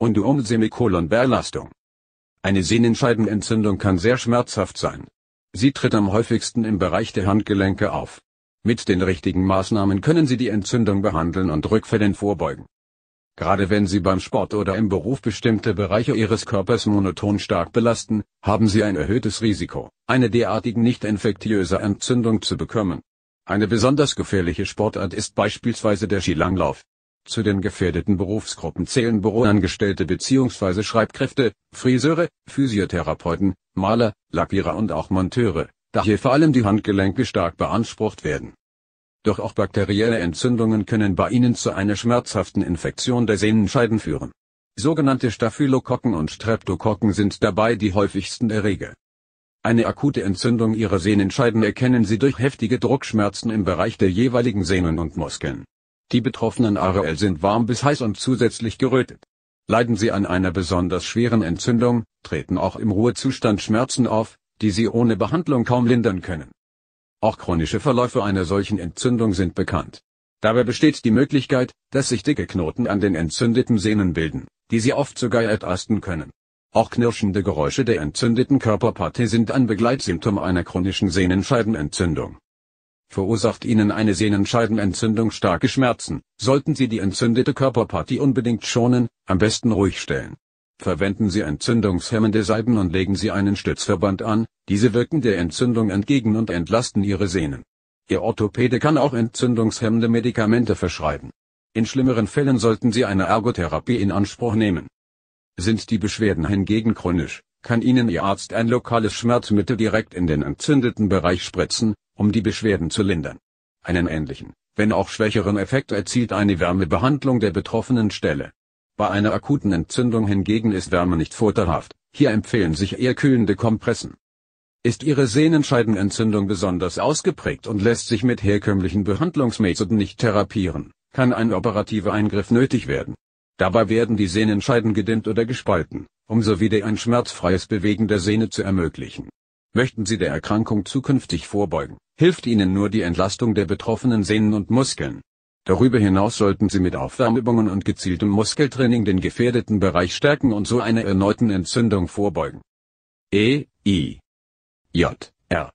und um Semikolonbelastung. Eine Sehnenscheidenentzündung kann sehr schmerzhaft sein. Sie tritt am häufigsten im Bereich der Handgelenke auf. Mit den richtigen Maßnahmen können Sie die Entzündung behandeln und Rückfällen vorbeugen. Gerade wenn Sie beim Sport oder im Beruf bestimmte Bereiche Ihres Körpers monoton stark belasten, haben Sie ein erhöhtes Risiko, eine derartige nicht infektiöse Entzündung zu bekommen. Eine besonders gefährliche Sportart ist beispielsweise der Skilanglauf. Zu den gefährdeten Berufsgruppen zählen Büroangestellte bzw. Schreibkräfte, Friseure, Physiotherapeuten, Maler, Lackierer und auch Monteure, da hier vor allem die Handgelenke stark beansprucht werden. Doch auch bakterielle Entzündungen können bei ihnen zu einer schmerzhaften Infektion der Sehnenscheiden führen. Sogenannte Staphylokokken und Streptokokken sind dabei die häufigsten Erreger. Eine akute Entzündung ihrer Sehnenscheiden erkennen sie durch heftige Druckschmerzen im Bereich der jeweiligen Sehnen und Muskeln die betroffenen Areolen sind warm bis heiß und zusätzlich gerötet. Leiden sie an einer besonders schweren Entzündung, treten auch im Ruhezustand Schmerzen auf, die sie ohne Behandlung kaum lindern können. Auch chronische Verläufe einer solchen Entzündung sind bekannt. Dabei besteht die Möglichkeit, dass sich dicke Knoten an den entzündeten Sehnen bilden, die sie oft sogar ertasten können. Auch knirschende Geräusche der entzündeten Körperpartie sind ein Begleitsymptom einer chronischen Sehnenscheidenentzündung verursacht ihnen eine Sehnenscheidenentzündung starke Schmerzen, sollten Sie die entzündete Körperpartie unbedingt schonen, am besten ruhig stellen. Verwenden Sie entzündungshemmende Salben und legen Sie einen Stützverband an, diese wirken der Entzündung entgegen und entlasten Ihre Sehnen. Ihr Orthopäde kann auch entzündungshemmende Medikamente verschreiben. In schlimmeren Fällen sollten Sie eine Ergotherapie in Anspruch nehmen. Sind die Beschwerden hingegen chronisch, kann Ihnen Ihr Arzt ein lokales Schmerzmittel direkt in den entzündeten Bereich spritzen, um die Beschwerden zu lindern. Einen ähnlichen, wenn auch schwächeren Effekt erzielt eine Wärmebehandlung der betroffenen Stelle. Bei einer akuten Entzündung hingegen ist Wärme nicht vorteilhaft, hier empfehlen sich eher kühlende Kompressen. Ist Ihre Sehnenscheidenentzündung besonders ausgeprägt und lässt sich mit herkömmlichen Behandlungsmethoden nicht therapieren, kann ein operativer Eingriff nötig werden. Dabei werden die Sehnenscheiden gedimmt oder gespalten, um so wieder ein schmerzfreies Bewegen der Sehne zu ermöglichen. Möchten Sie der Erkrankung zukünftig vorbeugen, hilft Ihnen nur die Entlastung der betroffenen Sehnen und Muskeln. Darüber hinaus sollten Sie mit Aufwärmübungen und gezieltem Muskeltraining den gefährdeten Bereich stärken und so einer erneuten Entzündung vorbeugen. E, I, J, R.